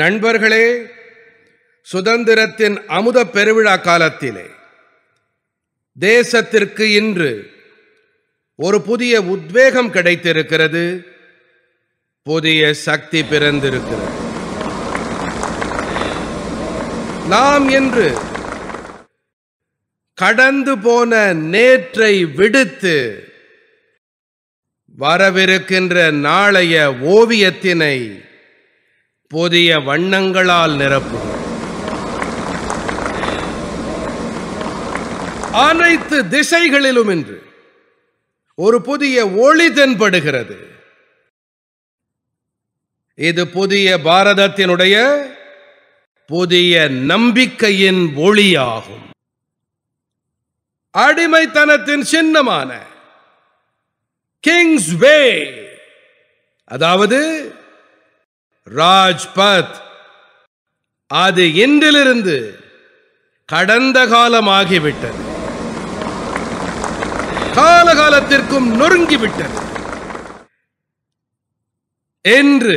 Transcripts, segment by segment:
நண்பர்களே சுதந்திரத்தின் அமுத பெருவிழா காலத்திலே தேசத்திற்கு இன்று ஒரு புதிய உத்வேகம் கிடைத்திருக்கிறது புதிய சக்தி பிறந்திருக்கிறது நாம் இன்று கடந்து போன நேற்றை விடுத்து வரவிருக்கின்ற நாளைய ஓவியத்தினை புதிய வண்ணங்களால் நிரப்பும் அனைத்து திசைகளிலும் இன்று ஒரு புதிய ஒளி தென்படுகிறது இது புதிய பாரதத்தினுடைய புதிய நம்பிக்கையின் ஒளியாகும் அடிமைத்தனத்தின் சின்னமான கிங்ஸ் வே அதாவது ராஜ்பத் அது இன்றிலிருந்து கடந்த காலமாகிவிட்டது காலகாலத்திற்கும் நொறுங்கிவிட்டது என்று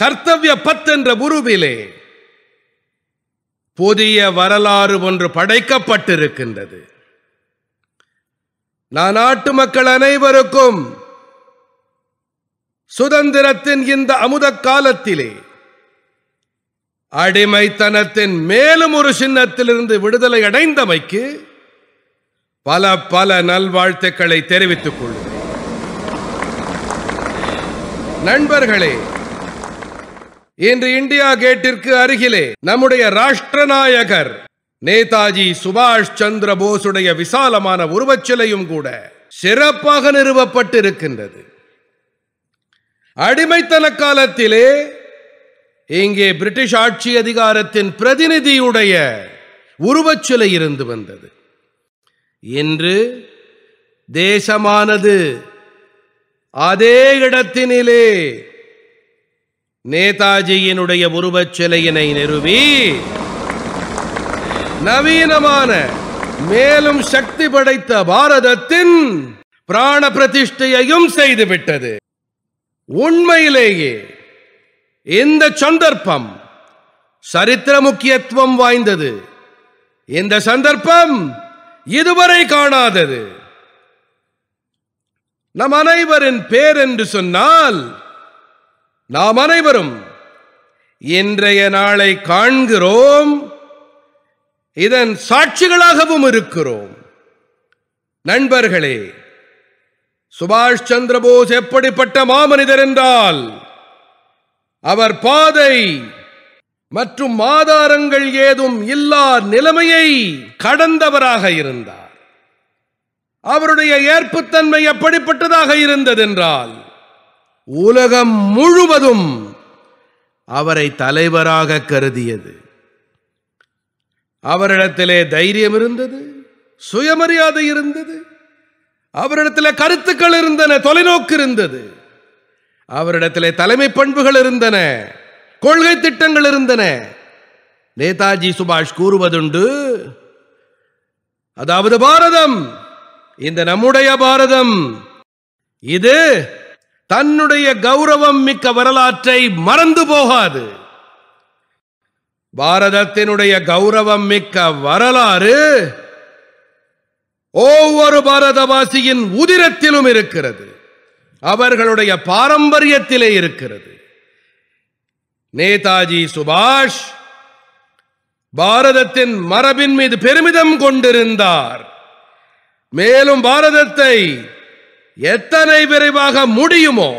கர்த்தவிய பத் என்ற உருவிலே புதிய வரலாறு ஒன்று படைக்கப்பட்டிருக்கின்றது நான் நாட்டு மக்கள் அனைவருக்கும் சுதந்திரத்தின் இந்த அமுத காலத்திலே அடிமைத்தனத்தின் மேலும் ஒரு சின்னத்திலிருந்து விடுதலை அடைந்தமைக்கு பல பல நல்வாழ்த்துக்களை தெரிவித்துக் கொள்கிறேன் நண்பர்களே இன்று இந்தியா கேட்டிற்கு அருகிலே நம்முடைய ராஷ்டிரநாயகர் நேதாஜி சுபாஷ் சந்திர போஸுடைய விசாலமான உருவச்சிலையும் கூட சிறப்பாக நிறுவப்பட்டிருக்கின்றது அடிமைத்தன காலத்திலே இங்கே பிரிட்டிஷ் ஆட்சி அதிகாரத்தின் பிரதிநிதியுடைய உருவச்சிலை இருந்து வந்தது இன்று தேசமானது அதே இடத்தினிலே நேதாஜியினுடைய உருவச்சிலையினை நிறுவி நவீனமான மேலும் சக்தி படைத்த பாரதத்தின் பிராண பிரதிஷ்டையையும் செய்துவிட்டது உண்மையிலேயே இந்த சந்தர்ப்பம் சரித்திர முக்கியத்துவம் வாய்ந்தது இந்த சந்தர்ப்பம் இதுவரை காணாதது நம் அனைவரின் பேர் என்று சொன்னால் நாம் அனைவரும் இன்றைய நாளை காண்கிறோம் இதன் சாட்சிகளாகவும் இருக்கிறோம் நண்பர்களே சுபாஷ் சந்திரபோஸ் எப்படிப்பட்ட மாமனிதர் என்றால் அவர் பாதை மற்றும் ஆதாரங்கள் ஏதும் இல்லா நிலைமையை கடந்தவராக இருந்தார் அவருடைய ஏற்புத்தன்மை எப்படிப்பட்டதாக இருந்ததென்றால் உலகம் முழுவதும் அவரை தலைவராக கருதியது அவரிடத்திலே தைரியம் இருந்தது சுயமரியாதை இருந்தது அவரிடத்தில் கருத்துக்கள் இருந்தன தொலைநோக்கு இருந்தது அவரிடத்தில் தலைமை பண்புகள் இருந்தன கொள்கை திட்டங்கள் இருந்தன நேதாஜி சுபாஷ் கூறுவதுண்டு அதாவது பாரதம் இந்த நம்முடைய பாரதம் இது தன்னுடைய கௌரவம் மிக்க வரலாற்றை மறந்து போகாது பாரதத்தினுடைய கௌரவம் மிக்க வரலாறு ஒவ்வொரு பாரதவாசியின் உதிரத்திலும் இருக்கிறது அவர்களுடைய பாரம்பரியத்திலே இருக்கிறது நேதாஜி சுபாஷ் பாரதத்தின் மரபின் மீது பெருமிதம் கொண்டிருந்தார் மேலும் பாரதத்தை எத்தனை விரைவாக முடியுமோ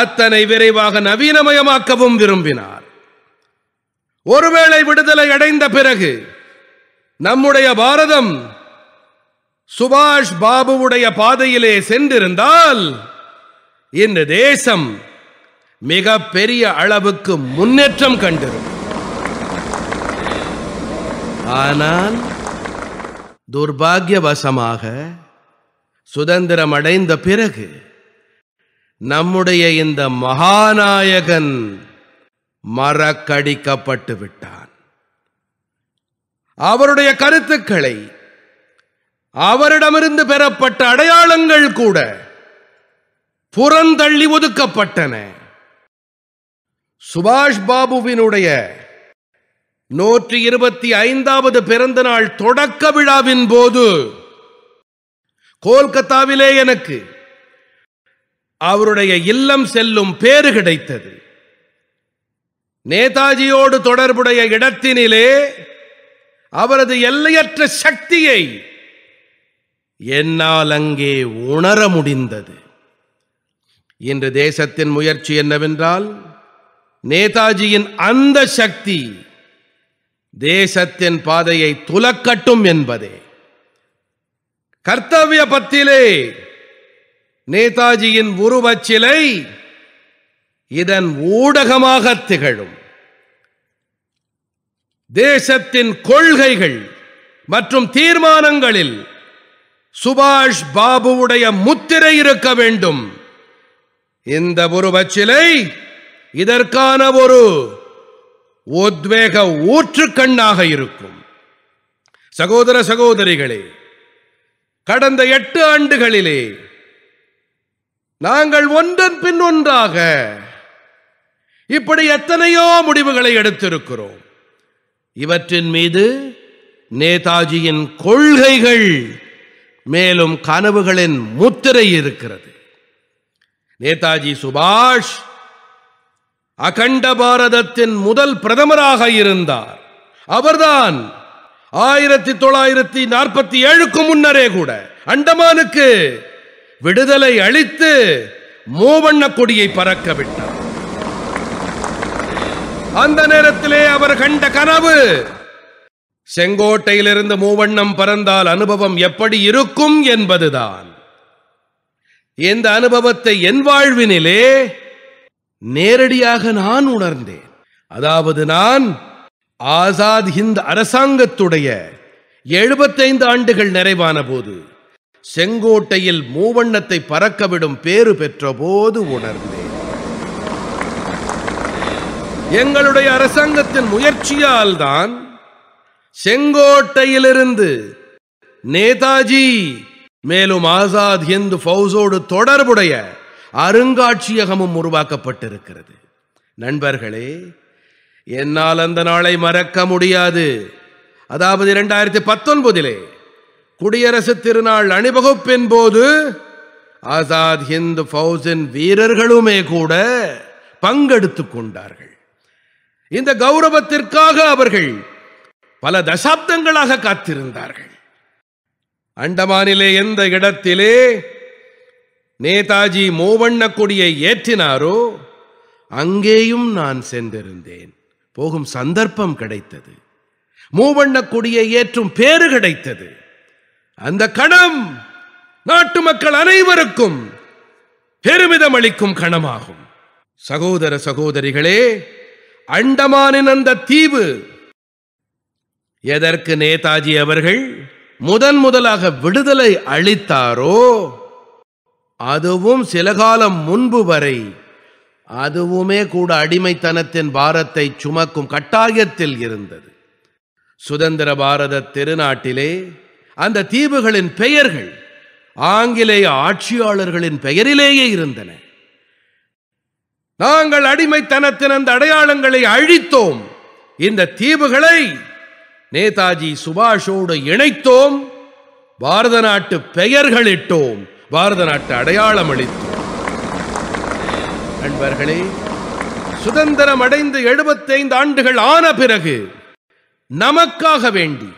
அத்தனை விரைவாக நவீனமயமாக்கவும் விரும்பினார் ஒருவேளை விடுதலை அடைந்த பிறகு நம்முடைய பாரதம் சுபாஷ் பாபுவுடைய பாதையிலே சென்றிருந்தால் இந்த தேசம் மிக பெரிய அளவுக்கு முன்னேற்றம் கண்டிருக்கும் ஆனால் துர்பாகியவசமாக சுதந்திரம் அடைந்த பிறகு நம்முடைய இந்த மகாநாயகன் மறக்கடிக்கப்பட்டு விட்டான் அவருடைய கருத்துக்களை அவரிடமிருந்து பெறப்பட்ட அடையாளங்கள் கூட புறந்தள்ளி ஒதுக்கப்பட்டன சுபாஷ் பாபுவினுடைய நூற்றி இருபத்தி ஐந்தாவது பிறந்த நாள் தொடக்க விழாவின் போது கோல்கத்தாவிலே எனக்கு அவருடைய இல்லம் செல்லும் பேறு கிடைத்தது நேதாஜியோடு தொடர்புடைய இடத்தினிலே அவரது எல்லையற்ற சக்தியை என்னால் அங்கே உணர முடிந்தது இன்று தேசத்தின் முயற்சி என்னவென்றால் நேதாஜியின் அந்த சக்தி தேசத்தின் பாதையை துலக்கட்டும் என்பதே கர்த்தவிய பத்திலே நேதாஜியின் உருவச்சிலை இதன் ஊடகமாக திகழும் தேசத்தின் கொள்கைகள் மற்றும் தீர்மானங்களில் சுபாஷ் பாபுவுடைய முத்திரை இருக்க வேண்டும் இந்த உருவச்சிலை இதற்கான ஒரு உத்வேக ஊற்றுக்கண்ணாக இருக்கும் சகோதர சகோதரிகளே கடந்த எட்டு ஆண்டுகளிலே நாங்கள் ஒன்றன் பின் ஒன்றாக இப்படி எத்தனையோ முடிவுகளை எடுத்திருக்கிறோம் இவற்றின் மீது நேதாஜியின் கொள்கைகள் மேலும் கனவுகளின் முத்திரை இருக்கிறது நேதாஜி சுபாஷ் அகண்ட பாரதத்தின் முதல் பிரதமராக இருந்தார் அவர்தான் ஆயிரத்தி தொள்ளாயிரத்தி நாற்பத்தி ஏழுக்கு முன்னரே கூட அண்டமானுக்கு விடுதலை அளித்து மூவண்ண கொடியை பறக்க விட்டார் அந்த நேரத்திலே அவர் கண்ட கனவு செங்கோட்டையிலிருந்து மூவண்ணம் பறந்தால் அனுபவம் எப்படி இருக்கும் என்பதுதான் இந்த அனுபவத்தை என் வாழ்வினிலே நேரடியாக நான் உணர்ந்தேன் அதாவது நான் ஆசாத் ஹிந்த் அரசாங்கத்துடைய எழுபத்தைந்து ஆண்டுகள் நிறைவான போது செங்கோட்டையில் மூவண்ணத்தை பறக்கவிடும் பேறு பெற்ற போது உணர்ந்தேன் எங்களுடைய அரசாங்கத்தின் முயற்சியால் தான் செங்கோட்டையிலிருந்து நேதாஜி மேலும் ஆசாத் ஹிந்த் பௌசோடு தொடர்புடைய அருங்காட்சியகமும் உருவாக்கப்பட்டிருக்கிறது நண்பர்களே என்னால் அந்த நாளை மறக்க முடியாது அதாவது இரண்டாயிரத்தி பத்தொன்பதிலே குடியரசு திருநாள் அணிவகுப்பின் போது ஆசாத் ஹிந்த் பௌசின் வீரர்களுமே கூட பங்கெடுத்துக் கொண்டார்கள் இந்த கௌரவத்திற்காக அவர்கள் பல தசாப்தங்களாக காத்திருந்தார்கள் அண்டமானிலே எந்த இடத்திலே நேதாஜி மூவண்ண கொடியை ஏற்றினாரோ அங்கேயும் நான் சென்றிருந்தேன் போகும் சந்தர்ப்பம் கிடைத்தது மூவண்ண கொடியை ஏற்றும் பேறு கிடைத்தது அந்த கணம் நாட்டு மக்கள் அனைவருக்கும் பெருமிதம் அளிக்கும் கணமாகும் சகோதர சகோதரிகளே அண்டமானின் அந்த தீவு எதற்கு நேதாஜி அவர்கள் முதன் முதலாக விடுதலை அளித்தாரோ அதுவும் சில காலம் முன்பு வரை அதுவுமே கூட அடிமைத்தனத்தின் பாரத்தை சுமக்கும் கட்டாயத்தில் இருந்தது சுதந்திர பாரத திருநாட்டிலே அந்த தீவுகளின் பெயர்கள் ஆங்கிலேய ஆட்சியாளர்களின் பெயரிலேயே இருந்தன நாங்கள் அடிமைத்தனத்தின் அந்த அடையாளங்களை அழித்தோம் இந்த தீவுகளை நேதாஜி சுபாஷோடு இணைத்தோம் பாரத நாட்டு பெயர்களிட்டோம் பாரத நாட்டு அடையாளம் அளித்தோம் நண்பர்களே சுதந்திரம் அடைந்து எழுபத்தைந்து ஆண்டுகள் ஆன பிறகு நமக்காக வேண்டி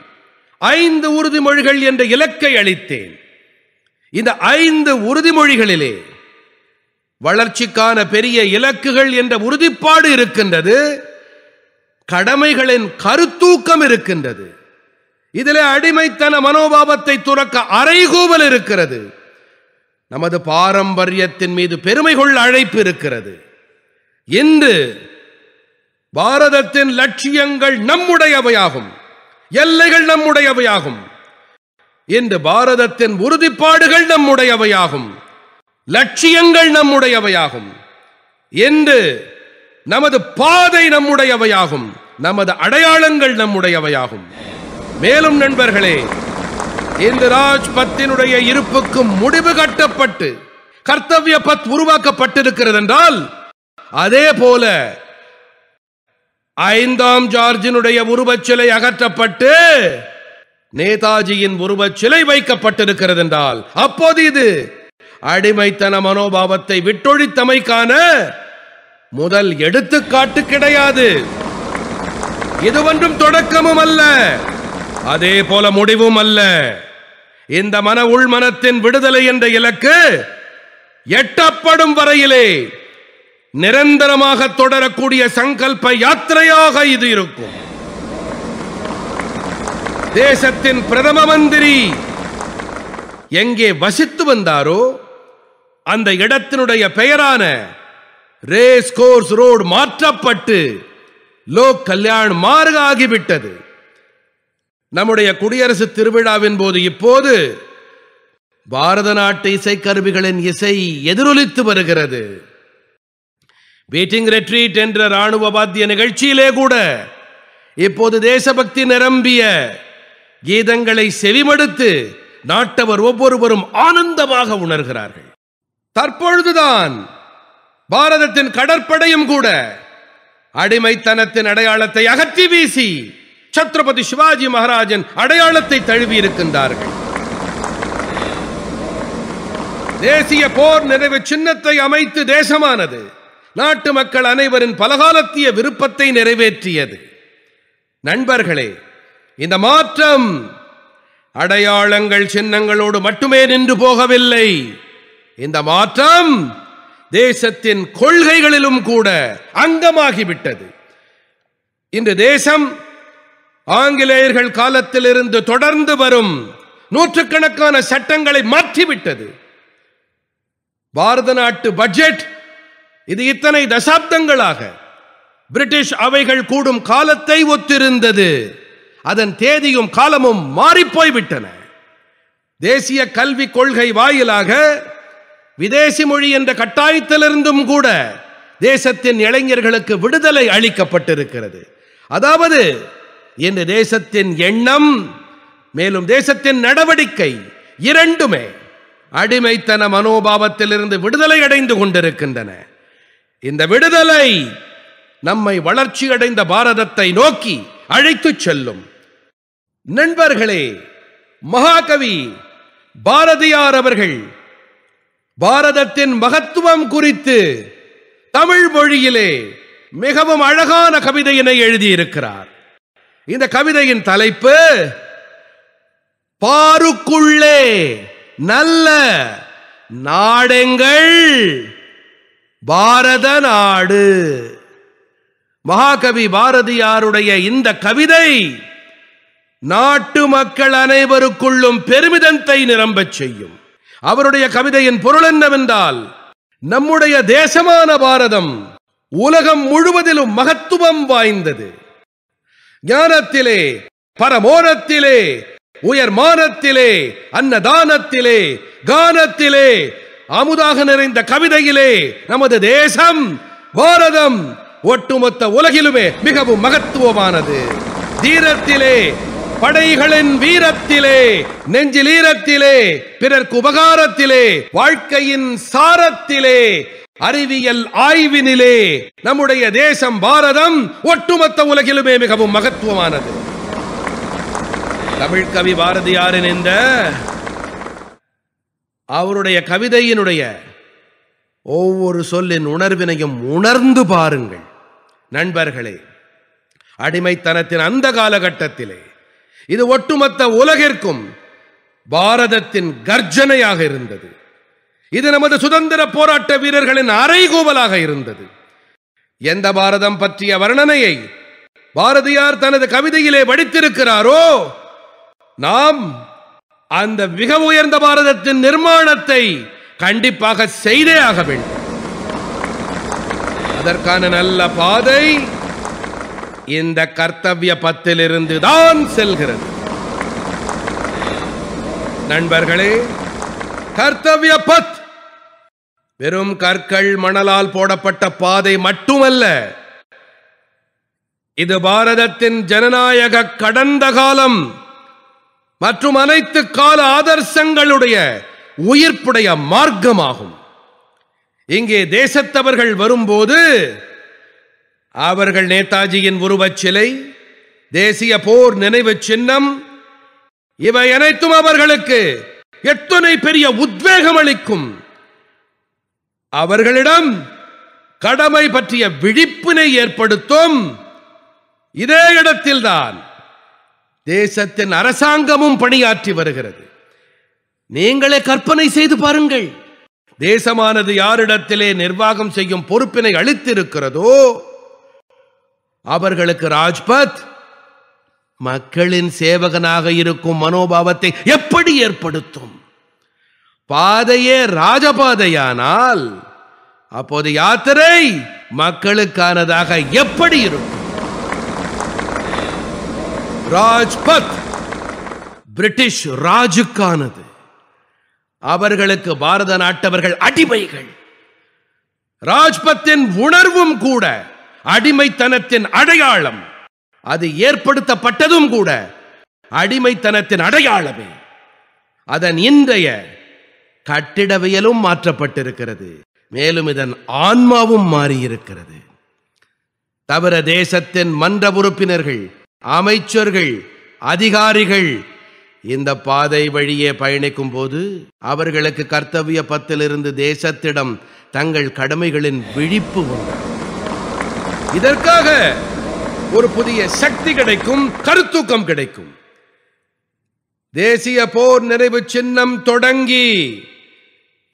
ஐந்து உறுதிமொழிகள் என்ற இலக்கை அளித்தேன் இந்த ஐந்து உறுதிமொழிகளிலே வளர்ச்சிக்கான பெரிய இலக்குகள் என்ற உறுதிப்பாடு இருக்கின்றது கடமைகளின் கருத்தூக்கம் இருக்கின்றது இதிலே அடிமைத்தன மனோபாவத்தை துறக்க அறைகூவல் இருக்கிறது நமது பாரம்பரியத்தின் மீது பெருமை கொள்ள அழைப்பு இருக்கிறது இன்று பாரதத்தின் லட்சியங்கள் நம்முடையவையாகும் எல்லைகள் நம்முடையவையாகும் இன்று பாரதத்தின் உறுதிப்பாடுகள் நம்முடையவையாகும் லட்சியங்கள் நம்முடையவையாகும் என்று நமது பாதை நம்முடையவையாகும் நமது அடையாளங்கள் நம்முடையவையாகும் மேலும் நண்பர்களே இந்த பத்தினுடைய இருப்புக்கு முடிவு கட்டப்பட்டு கர்த்தவிய பத் உருவாக்கப்பட்டிருக்கிறது என்றால் அதே போல ஐந்தாம் ஜார்ஜினுடைய உருவச்சிலை அகற்றப்பட்டு நேதாஜியின் உருவச்சிலை வைக்கப்பட்டிருக்கிறது என்றால் அப்போது இது அடிமைத்தன மனோபாவத்தை விட்டொழித்தமைக்கான முதல் எடுத்துக்காட்டு கிடையாது இது ஒன்றும் தொடக்கமும் அல்ல அதே போல முடிவும் அல்ல இந்த மன உள்மனத்தின் விடுதலை என்ற இலக்கு எட்டப்படும் வரையிலே நிரந்தரமாக தொடரக்கூடிய சங்கல்ப யாத்திரையாக இது இருக்கும் தேசத்தின் பிரதம மந்திரி எங்கே வசித்து வந்தாரோ அந்த இடத்தினுடைய பெயரான ரேஸ் கோர்ஸ் ரோடு மாற்றப்பட்டு லோக் கல்யாண் மார்க ஆகிவிட்டது நம்முடைய குடியரசு திருவிழாவின் போது இப்போது பாரத நாட்டு இசைக்கருவிகளின் இசை எதிரொலித்து வருகிறது பீட்டிங் ரெட்ரீட் என்ற ராணுவ வாத்திய நிகழ்ச்சியிலே கூட இப்போது தேசபக்தி நிரம்பிய கீதங்களை செவிமடுத்து நாட்டவர் ஒவ்வொருவரும் ஆனந்தமாக உணர்கிறார்கள் தற்பொழுதுதான் பாரதத்தின் கடற்படையும் கூட அடிமைத்தனத்தின் அடையாளத்தை அகற்றி வீசி சத்ரபதி சிவாஜி மகாராஜன் அடையாளத்தை தழுவி இருக்கின்றார்கள் தேசிய போர் நிறைவு சின்னத்தை அமைத்து தேசமானது நாட்டு மக்கள் அனைவரின் பலகாலத்திய விருப்பத்தை நிறைவேற்றியது நண்பர்களே இந்த மாற்றம் அடையாளங்கள் சின்னங்களோடு மட்டுமே நின்று போகவில்லை இந்த மாற்றம் தேசத்தின் கொள்கைகளிலும் கூட அங்கமாகிவிட்டது இன்று தேசம் ஆங்கிலேயர்கள் காலத்திலிருந்து தொடர்ந்து வரும் நூற்றுக்கணக்கான சட்டங்களை மாற்றிவிட்டது பாரத நாட்டு பட்ஜெட் இது இத்தனை தசாப்தங்களாக பிரிட்டிஷ் அவைகள் கூடும் காலத்தை ஒத்திருந்தது அதன் தேதியும் காலமும் மாறிப்போய்விட்டன தேசிய கல்விக் கொள்கை வாயிலாக விதேசி மொழி என்ற கட்டாயத்திலிருந்தும் கூட தேசத்தின் இளைஞர்களுக்கு விடுதலை அளிக்கப்பட்டிருக்கிறது அதாவது இன்று தேசத்தின் எண்ணம் மேலும் தேசத்தின் நடவடிக்கை இரண்டுமே அடிமைத்தன மனோபாவத்திலிருந்து விடுதலை அடைந்து கொண்டிருக்கின்றன இந்த விடுதலை நம்மை வளர்ச்சியடைந்த பாரதத்தை நோக்கி அழைத்துச் செல்லும் நண்பர்களே மகாகவி பாரதியார் அவர்கள் பாரதத்தின் மகத்துவம் குறித்து தமிழ் மொழியிலே மிகவும் அழகான கவிதையினை எழுதியிருக்கிறார் இந்த கவிதையின் தலைப்பு பாருக்குள்ளே நல்ல நாடெங்கள் பாரத நாடு மகாகவி பாரதியாருடைய இந்த கவிதை நாட்டு மக்கள் அனைவருக்குள்ளும் பெருமிதத்தை நிரம்பச் செய்யும் அவருடைய கவிதையின் பொருள் என்னவென்றால் நம்முடைய தேசமான பாரதம் உலகம் முழுவதிலும் மகத்துவம் வாய்ந்தது ஞானத்திலே பரமோனத்திலே உயர்மானத்திலே அன்னதானத்திலே கானத்திலே அமுதாக நிறைந்த கவிதையிலே நமது தேசம் பாரதம் ஒட்டுமொத்த உலகிலுமே மிகவும் மகத்துவமானது தீரத்திலே படைகளின் வீரத்திலே நெஞ்சில் ஈரத்திலே பிறர்க்கு உபகாரத்திலே வாழ்க்கையின் சாரத்திலே அறிவியல் ஆய்வினிலே நம்முடைய தேசம் பாரதம் ஒட்டுமொத்த உலகிலுமே மிகவும் மகத்துவமானது தமிழ் கவி பாரதியாரின் இந்த அவருடைய கவிதையினுடைய ஒவ்வொரு சொல்லின் உணர்வினையும் உணர்ந்து பாருங்கள் நண்பர்களே அடிமைத்தனத்தின் அந்த காலகட்டத்திலே இது ஒட்டுமொத்த உலகிற்கும் பாரதத்தின் கர்ஜனையாக இருந்தது இது நமது சுதந்திர போராட்ட வீரர்களின் அறைகூவலாக இருந்தது எந்த பாரதம் பற்றிய வர்ணனையை பாரதியார் தனது கவிதையிலே வடித்திருக்கிறாரோ நாம் அந்த மிக உயர்ந்த பாரதத்தின் நிர்மாணத்தை கண்டிப்பாக செய்தே ஆக வேண்டும் அதற்கான நல்ல பாதை இந்த கர்த்தவிய பத்திலிருந்து தான் செல்கிறது நண்பர்களே கர்த்தவிய பத் வெறும் கற்கள் மணலால் போடப்பட்ட பாதை மட்டுமல்ல இது பாரதத்தின் ஜனநாயக கடந்த காலம் மற்றும் அனைத்து கால ஆதர்சங்களுடைய உயிர்ப்புடைய மார்க்கமாகும் இங்கே தேசத்தவர்கள் வரும்போது அவர்கள் நேதாஜியின் உருவச் சிலை தேசிய போர் நினைவு சின்னம் இவை அனைத்தும் அவர்களுக்கு எத்தனை பெரிய உத்வேகம் அளிக்கும் அவர்களிடம் கடமை பற்றிய விழிப்பினை ஏற்படுத்தும் இதே இடத்தில்தான் தேசத்தின் அரசாங்கமும் பணியாற்றி வருகிறது நீங்களே கற்பனை செய்து பாருங்கள் தேசமானது யாரிடத்திலே நிர்வாகம் செய்யும் பொறுப்பினை அளித்திருக்கிறதோ அவர்களுக்கு ராஜ்பத் மக்களின் சேவகனாக இருக்கும் மனோபாவத்தை எப்படி ஏற்படுத்தும் பாதையே ராஜபாதையானால் அப்போது யாத்திரை மக்களுக்கானதாக எப்படி இருக்கும் ராஜ்பத் பிரிட்டிஷ் ராஜுக்கானது அவர்களுக்கு பாரத நாட்டவர்கள் அடிமைகள் ராஜ்பத்தின் உணர்வும் கூட அடிமைத்தனத்தின் அடையாளம் அது ஏற்படுத்தப்பட்டதும் கூட அடிமைத்தனத்தின் அடையாளமே அதன் இன்றைய கட்டிடவியலும் மாற்றப்பட்டிருக்கிறது மேலும் இதன் ஆன்மாவும் மாறியிருக்கிறது தவிர தேசத்தின் மன்ற உறுப்பினர்கள் அமைச்சர்கள் அதிகாரிகள் இந்த பாதை வழியே பயணிக்கும் போது அவர்களுக்கு கர்த்தவிய பத்திலிருந்து தேசத்திடம் தங்கள் கடமைகளின் விழிப்பு உண்டு இதற்காக ஒரு புதிய சக்தி கிடைக்கும் கருத்தூக்கம் கிடைக்கும் தேசிய போர் நிறைவு சின்னம் தொடங்கி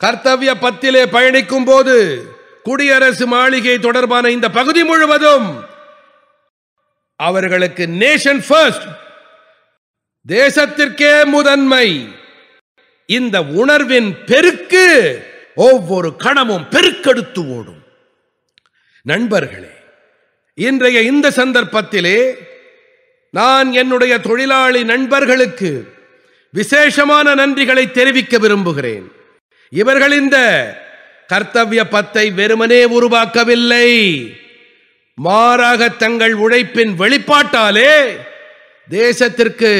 கர்த்தவிய பத்திலே பயணிக்கும் போது குடியரசு மாளிகை தொடர்பான இந்த பகுதி முழுவதும் அவர்களுக்கு நேஷன் ஃபர்ஸ்ட் தேசத்திற்கே முதன்மை இந்த உணர்வின் பெருக்கு ஒவ்வொரு கணமும் பெருக்கெடுத்து ஓடும் நண்பர்களே இன்றைய இந்த சந்தர்ப்பத்திலே நான் என்னுடைய தொழிலாளி நண்பர்களுக்கு விசேஷமான நன்றிகளை தெரிவிக்க விரும்புகிறேன் இவர்கள் இந்த கர்த்தவிய பத்தை வெறுமனே உருவாக்கவில்லை மாறாக தங்கள் உழைப்பின் வெளிப்பாட்டாலே தேசத்திற்கு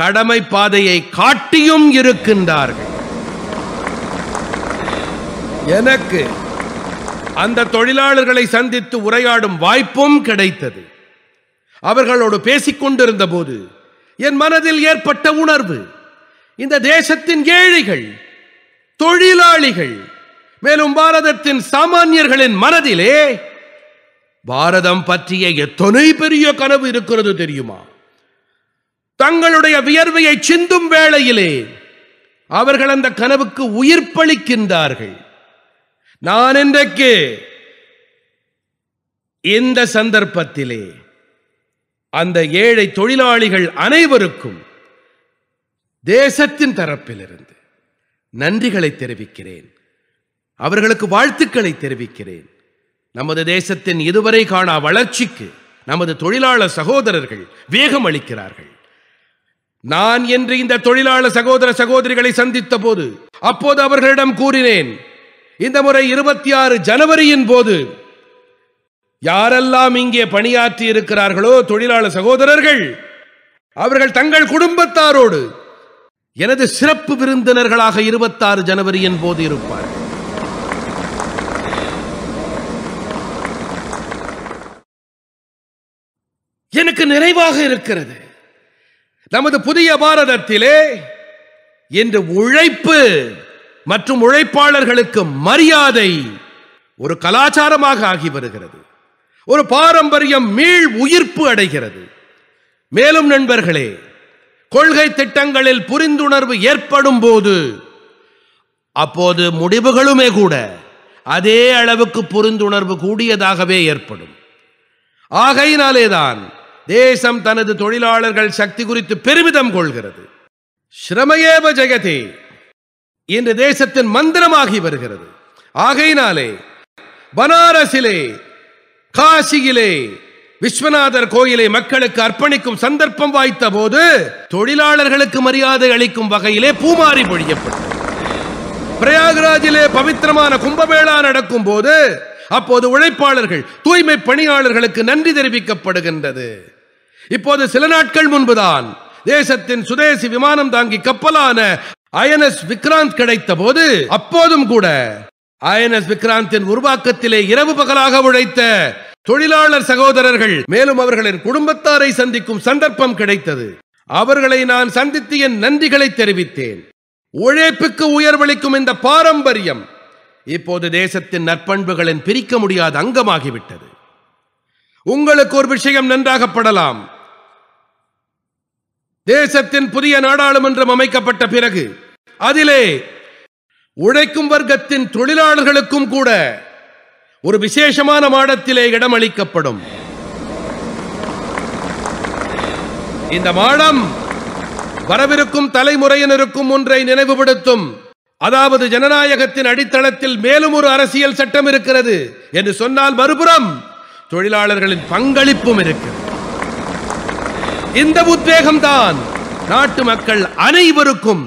கடமை பாதையை காட்டியும் இருக்கின்றார்கள் எனக்கு அந்த தொழிலாளர்களை சந்தித்து உரையாடும் வாய்ப்பும் கிடைத்தது அவர்களோடு பேசிக்கொண்டிருந்த போது என் மனதில் ஏற்பட்ட உணர்வு இந்த தேசத்தின் ஏழைகள் தொழிலாளிகள் மேலும் பாரதத்தின் சாமானியர்களின் மனதிலே பாரதம் பற்றிய எத்தனை பெரிய கனவு இருக்கிறது தெரியுமா தங்களுடைய வியர்வையை சிந்தும் வேளையிலே அவர்கள் அந்த கனவுக்கு உயிர்ப்பளிக்கின்றார்கள் நான் இன்றைக்கு இந்த சந்தர்ப்பத்திலே அந்த ஏழை தொழிலாளிகள் அனைவருக்கும் தேசத்தின் தரப்பிலிருந்து நன்றிகளை தெரிவிக்கிறேன் அவர்களுக்கு வாழ்த்துக்களை தெரிவிக்கிறேன் நமது தேசத்தின் இதுவரை காணா வளர்ச்சிக்கு நமது தொழிலாளர் சகோதரர்கள் வேகம் அளிக்கிறார்கள் நான் என்று இந்த தொழிலாளர் சகோதர சகோதரிகளை சந்தித்த போது அப்போது அவர்களிடம் கூறினேன் இந்த முறை இருபத்தி ஆறு ஜனவரியின் போது யாரெல்லாம் இங்கே பணியாற்றி இருக்கிறார்களோ தொழிலாளர் சகோதரர்கள் அவர்கள் தங்கள் குடும்பத்தாரோடு எனது சிறப்பு விருந்தினர்களாக இருபத்தாறு ஜனவரியின் போது இருப்பார் எனக்கு நிறைவாக இருக்கிறது நமது புதிய பாரதத்திலே என்று உழைப்பு மற்றும் உழைப்பாளர்களுக்கு மரியாதை ஒரு கலாச்சாரமாக ஆகி வருகிறது ஒரு பாரம்பரியம் மீள் உயிர்ப்பு அடைகிறது மேலும் நண்பர்களே கொள்கை திட்டங்களில் புரிந்துணர்வு ஏற்படும் போது அப்போது முடிவுகளுமே கூட அதே அளவுக்கு புரிந்துணர்வு கூடியதாகவே ஏற்படும் ஆகையினாலேதான் தேசம் தனது தொழிலாளர்கள் சக்தி குறித்து பெருமிதம் கொள்கிறது ஸ்ரமயேவ ஜெகதே இன்று தேசத்தின் மந்திரமாகி வருகிறது ஆகையினாலே பனாரசிலே காசியிலே விஸ்வநாதர் கோயிலை மக்களுக்கு அர்ப்பணிக்கும் சந்தர்ப்பம் வாய்த்த போது தொழிலாளர்களுக்கு மரியாதை அளிக்கும் வகையிலே பூமாரி பொழியப்பட்டது பிரயாகராஜிலே பவித்திரமான கும்பமேளா நடக்கும் போது அப்போது உழைப்பாளர்கள் தூய்மை பணியாளர்களுக்கு நன்றி தெரிவிக்கப்படுகின்றது இப்போது சில நாட்கள் முன்புதான் தேசத்தின் சுதேசி விமானம் தாங்கி கப்பலான ஐஎன்எஸ் விக்ராந்த் கிடைத்த போது அப்போதும் கூட ஐஎன்எஸ் விக்ராந்தின் உருவாக்கத்திலே இரவு பகலாக உழைத்த தொழிலாளர் சகோதரர்கள் மேலும் அவர்களின் குடும்பத்தாரை சந்திக்கும் சந்தர்ப்பம் கிடைத்தது அவர்களை நான் சந்தித்து என் நன்றிகளை தெரிவித்தேன் உழைப்புக்கு உயர்வளிக்கும் இந்த பாரம்பரியம் இப்போது தேசத்தின் நற்பண்புகளின் பிரிக்க முடியாத அங்கமாகிவிட்டது உங்களுக்கு ஒரு விஷயம் நன்றாகப்படலாம் தேசத்தின் புதிய நாடாளுமன்றம் அமைக்கப்பட்ட பிறகு அதிலே உழைக்கும் வர்க்கத்தின் தொழிலாளர்களுக்கும் கூட ஒரு விசேஷமான மாடத்திலே இடமளிக்கப்படும் இந்த மாடம் வரவிருக்கும் தலைமுறையினருக்கும் ஒன்றை நினைவுபடுத்தும் அதாவது ஜனநாயகத்தின் அடித்தளத்தில் மேலும் ஒரு அரசியல் சட்டம் இருக்கிறது என்று சொன்னால் மறுபுறம் தொழிலாளர்களின் பங்களிப்பும் இருக்கிறது இந்த உத்வேகம்தான் நாட்டு மக்கள் அனைவருக்கும்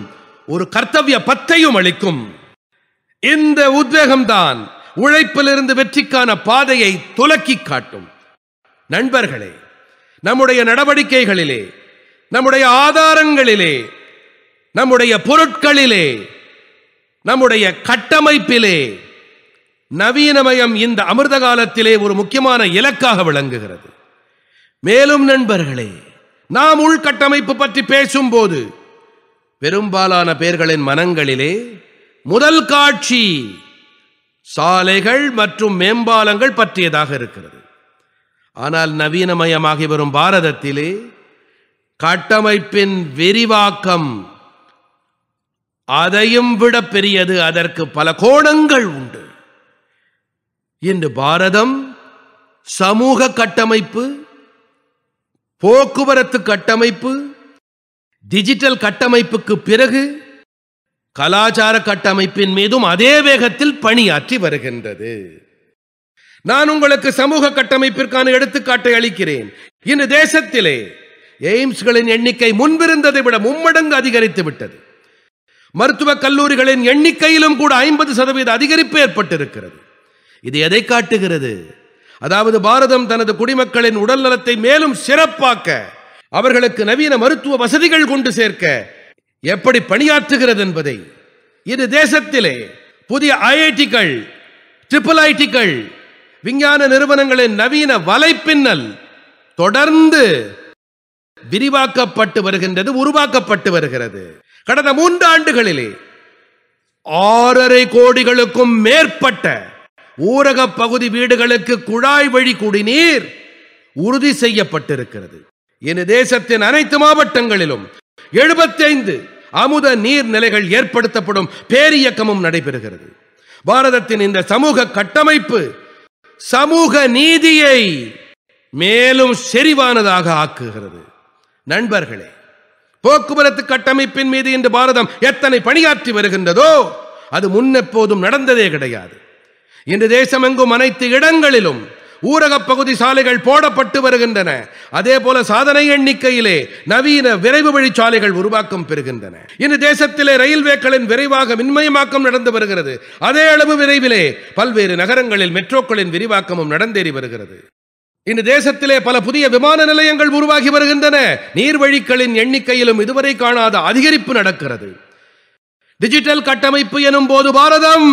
ஒரு கர்த்தவிய பத்தையும் அளிக்கும் இந்த உத்வேகம்தான் உழைப்பிலிருந்து வெற்றிக்கான பாதையை துலக்கி காட்டும் நண்பர்களே நம்முடைய நடவடிக்கைகளிலே நம்முடைய ஆதாரங்களிலே நம்முடைய பொருட்களிலே நம்முடைய கட்டமைப்பிலே நவீனமயம் இந்த அமிர்த காலத்திலே ஒரு முக்கியமான இலக்காக விளங்குகிறது மேலும் நண்பர்களே நாம் உள்கட்டமைப்பு பற்றி பேசும்போது பெரும்பாலான பேர்களின் மனங்களிலே முதல் காட்சி சாலைகள் மற்றும் மேம்பாலங்கள் பற்றியதாக இருக்கிறது ஆனால் நவீனமயமாகி வரும் பாரதத்திலே கட்டமைப்பின் விரிவாக்கம் அதையும் விட பெரியது அதற்கு பல கோணங்கள் உண்டு இன்று பாரதம் சமூக கட்டமைப்பு போக்குவரத்து கட்டமைப்பு டிஜிட்டல் கட்டமைப்புக்கு பிறகு கலாச்சார கட்டமைப்பின் மீதும் அதே வேகத்தில் பணியாற்றி வருகின்றது நான் உங்களுக்கு சமூக கட்டமைப்பிற்கான எடுத்துக்காட்டை அளிக்கிறேன் இன்று தேசத்திலே எய்ம்ஸ்களின் எண்ணிக்கை முன்பிருந்ததை விட மும்மடங்கு அதிகரித்து விட்டது மருத்துவக் கல்லூரிகளின் எண்ணிக்கையிலும் கூட ஐம்பது சதவீத அதிகரிப்பு ஏற்பட்டிருக்கிறது இது எதை காட்டுகிறது அதாவது பாரதம் தனது குடிமக்களின் உடல் நலத்தை மேலும் சிறப்பாக்க அவர்களுக்கு நவீன மருத்துவ வசதிகள் கொண்டு சேர்க்க எப்படி பணியாற்றுகிறது என்பதை இது தேசத்திலே புதிய ஐஐடிகள் ட்ரிபிள் ஐடிகள் விஞ்ஞான நிறுவனங்களின் நவீன வலைப்பின்னல் தொடர்ந்து விரிவாக்கப்பட்டு வருகின்றது உருவாக்கப்பட்டு வருகிறது கடந்த மூன்று ஆண்டுகளிலே ஆறரை கோடிகளுக்கும் மேற்பட்ட ஊரக பகுதி வீடுகளுக்கு குழாய் வழி குடிநீர் உறுதி செய்யப்பட்டிருக்கிறது இனி தேசத்தின் அனைத்து மாவட்டங்களிலும் எழுபத்தைந்து அமுத நீர் நிலைகள் ஏற்படுத்தப்படும் பேரியக்கமும் நடைபெறுகிறது பாரதத்தின் இந்த சமூக கட்டமைப்பு சமூக நீதியை மேலும் செறிவானதாக ஆக்குகிறது நண்பர்களே போக்குவரத்து கட்டமைப்பின் மீது இன்று பாரதம் எத்தனை பணியாற்றி வருகின்றதோ அது முன்னெப்போதும் நடந்ததே கிடையாது இன்று தேசமெங்கும் அனைத்து இடங்களிலும் ஊரக பகுதி சாலைகள் போடப்பட்டு வருகின்றன அதே போல சாதனை எண்ணிக்கையிலே நவீன விரைவு வழிச்சாலைகள் உருவாக்கம் பெறுகின்றன இன்று தேசத்திலே ரயில்வேக்களின் விரைவாக மின்மயமாக்கம் நடந்து வருகிறது அதே அளவு விரைவிலே பல்வேறு நகரங்களில் மெட்ரோக்களின் விரிவாக்கமும் நடந்தேறி வருகிறது இன்று தேசத்திலே பல புதிய விமான நிலையங்கள் உருவாகி வருகின்றன நீர்வழிகளின் எண்ணிக்கையிலும் இதுவரை காணாத அதிகரிப்பு நடக்கிறது டிஜிட்டல் கட்டமைப்பு எனும் போது பாரதம்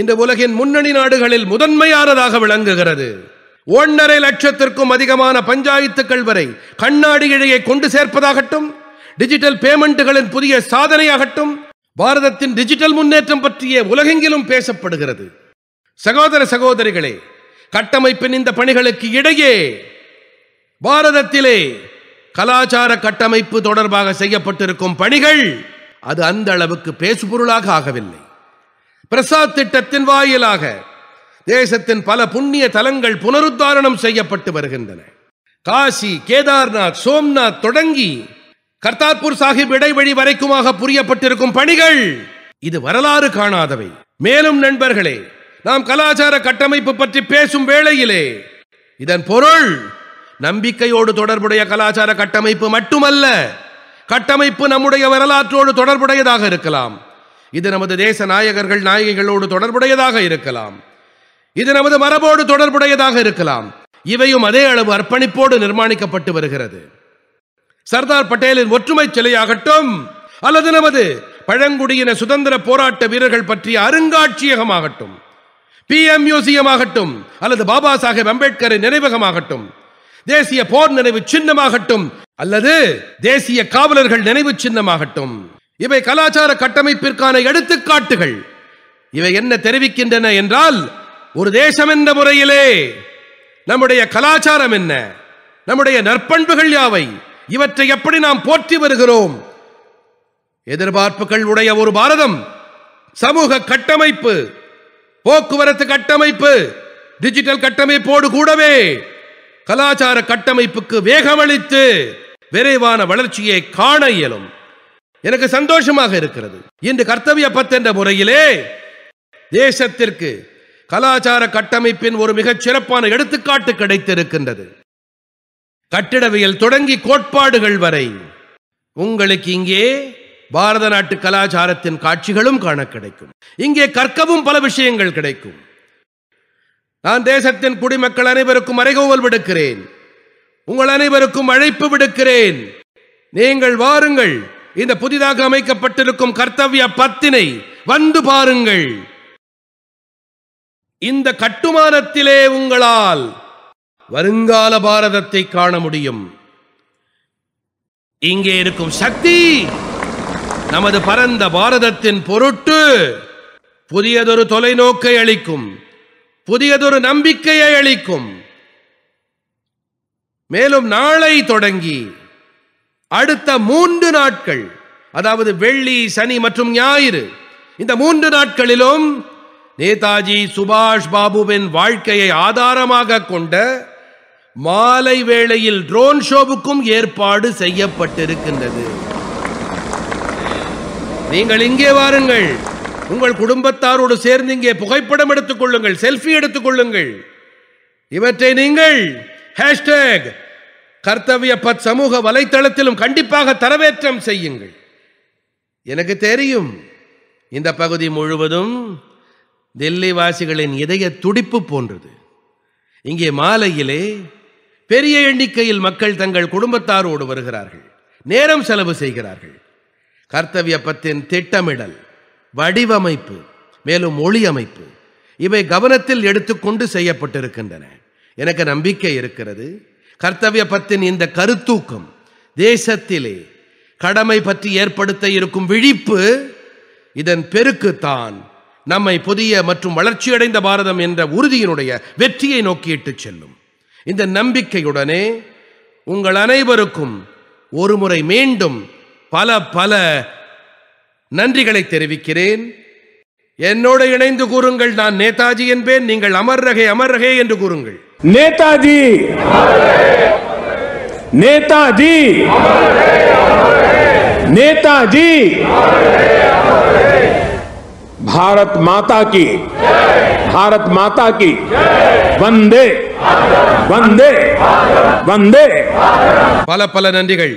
இந்த உலகின் முன்னணி நாடுகளில் முதன்மையானதாக விளங்குகிறது ஒன்றரை லட்சத்திற்கும் அதிகமான பஞ்சாயத்துக்கள் வரை கண்ணாடி இழையை கொண்டு சேர்ப்பதாகட்டும் டிஜிட்டல் பேமெண்ட்டுகளின் புதிய சாதனையாகட்டும் பாரதத்தின் டிஜிட்டல் முன்னேற்றம் பற்றிய உலகெங்கிலும் பேசப்படுகிறது சகோதர சகோதரிகளே கட்டமைப்பின் இந்த பணிகளுக்கு இடையே பாரதத்திலே கலாச்சார கட்டமைப்பு தொடர்பாக செய்யப்பட்டிருக்கும் பணிகள் அது அந்த அளவுக்கு பேசுபொருளாக ஆகவில்லை பிரசாத் திட்டத்தின் வாயிலாக தேசத்தின் பல புண்ணிய தலங்கள் புனருத்தாரணம் செய்யப்பட்டு வருகின்றன காசி கேதார்நாத் சோம்நாத் தொடங்கி கர்தார்பூர் சாஹிப் இடைவெளி வரைக்குமாக புரியப்பட்டிருக்கும் பணிகள் இது வரலாறு காணாதவை மேலும் நண்பர்களே நாம் கலாச்சார கட்டமைப்பு பற்றி பேசும் வேளையிலே இதன் பொருள் நம்பிக்கையோடு தொடர்புடைய கலாச்சார கட்டமைப்பு மட்டுமல்ல கட்டமைப்பு நம்முடைய வரலாற்றோடு தொடர்புடையதாக இருக்கலாம் இது நமது தேச நாயகர்கள் நாயகிகளோடு தொடர்புடையதாக இருக்கலாம் இது நமது மரபோடு தொடர்புடையதாக இருக்கலாம் இவையும் அதே அளவு அர்ப்பணிப்போடு நிர்மாணிக்கப்பட்டு வருகிறது சர்தார் பட்டேலின் ஒற்றுமை சிலையாகட்டும் அல்லது நமது பழங்குடியின சுதந்திர போராட்ட வீரர்கள் பற்றிய அருங்காட்சியகமாகட்டும் பி எம் மியூசியமாகட்டும் அல்லது பாபா சாஹேப் அம்பேத்கரின் நினைவகமாகட்டும் தேசிய போர் நினைவு சின்னமாகட்டும் அல்லது தேசிய காவலர்கள் நினைவு சின்னமாகட்டும் இவை கலாச்சார கட்டமைப்பிற்கான எடுத்துக்காட்டுகள் இவை என்ன தெரிவிக்கின்றன என்றால் ஒரு தேசம் என்ற முறையிலே நம்முடைய கலாச்சாரம் என்ன நம்முடைய நற்பண்புகள் யாவை இவற்றை எப்படி நாம் போற்றி வருகிறோம் எதிர்பார்ப்புகள் உடைய ஒரு பாரதம் சமூக கட்டமைப்பு போக்குவரத்து கட்டமைப்பு டிஜிட்டல் கட்டமைப்போடு கூடவே கலாச்சார கட்டமைப்புக்கு வேகமளித்து விரைவான வளர்ச்சியை காண இயலும் எனக்கு சந்தோஷமாக இருக்கிறது இன்று கர்த்தவிய பத்து என்ற முறையிலே தேசத்திற்கு கலாச்சார கட்டமைப்பின் ஒரு மிகச் சிறப்பான எடுத்துக்காட்டு கிடைத்திருக்கின்றது கட்டிடவியல் தொடங்கி கோட்பாடுகள் வரை உங்களுக்கு இங்கே பாரத நாட்டு கலாச்சாரத்தின் காட்சிகளும் காண கிடைக்கும் இங்கே கற்கவும் பல விஷயங்கள் கிடைக்கும் நான் தேசத்தின் குடிமக்கள் அனைவருக்கும் அறைகோவல் விடுக்கிறேன் உங்கள் அனைவருக்கும் அழைப்பு விடுக்கிறேன் நீங்கள் வாருங்கள் இந்த புதிதாக அமைக்கப்பட்டிருக்கும் கர்த்தவிய பத்தினை வந்து பாருங்கள் இந்த கட்டுமானத்திலே உங்களால் வருங்கால பாரதத்தை காண முடியும் இங்கே இருக்கும் சக்தி நமது பரந்த பாரதத்தின் பொருட்டு புதியதொரு தொலைநோக்கை அளிக்கும் புதியதொரு நம்பிக்கையை அளிக்கும் மேலும் நாளை தொடங்கி அடுத்த மூன்று நாட்கள் அதாவது வெள்ளி சனி மற்றும் ஞாயிறு இந்த மூன்று நாட்களிலும் நேதாஜி சுபாஷ் பாபுவின் வாழ்க்கையை ஆதாரமாக கொண்ட மாலை வேளையில் ட்ரோன் ஷோவுக்கும் ஏற்பாடு செய்யப்பட்டிருக்கின்றது நீங்கள் இங்கே வாருங்கள் உங்கள் குடும்பத்தாரோடு சேர்ந்து இங்கே புகைப்படம் எடுத்துக் கொள்ளுங்கள் செல்ஃபி எடுத்துக் கொள்ளுங்கள் இவற்றை நீங்கள் ஹேஷ்டேக் கர்த்தவிய பத் சமூக வலைத்தளத்திலும் கண்டிப்பாக தரவேற்றம் செய்யுங்கள் எனக்கு தெரியும் இந்த பகுதி முழுவதும் தில்லி வாசிகளின் இதய துடிப்பு போன்றது இங்கே மாலையிலே பெரிய எண்ணிக்கையில் மக்கள் தங்கள் குடும்பத்தாரோடு வருகிறார்கள் நேரம் செலவு செய்கிறார்கள் கர்த்தவிய பத்தின் திட்டமிடல் வடிவமைப்பு மேலும் மொழி அமைப்பு இவை கவனத்தில் எடுத்துக்கொண்டு செய்யப்பட்டிருக்கின்றன எனக்கு நம்பிக்கை இருக்கிறது கர்த்தவிய பத்தின் இந்த கருத்தூக்கம் தேசத்திலே கடமை பற்றி ஏற்படுத்த இருக்கும் விழிப்பு இதன் பெருக்குத்தான் நம்மை புதிய மற்றும் வளர்ச்சியடைந்த பாரதம் என்ற உறுதியினுடைய வெற்றியை நோக்கியிட்டு செல்லும் இந்த நம்பிக்கையுடனே உங்கள் அனைவருக்கும் ஒருமுறை மீண்டும் பல பல நன்றிகளை தெரிவிக்கிறேன் என்னோடு இணைந்து கூறுங்கள் நான் நேதாஜி என்பேன் நீங்கள் அமர் ரகே அமர் ரகே என்று கூறுங்கள் नेताजी नेताजी नेताजी भारत माता की भारत माता की वंदे वंदे वंदे पल पल नंदी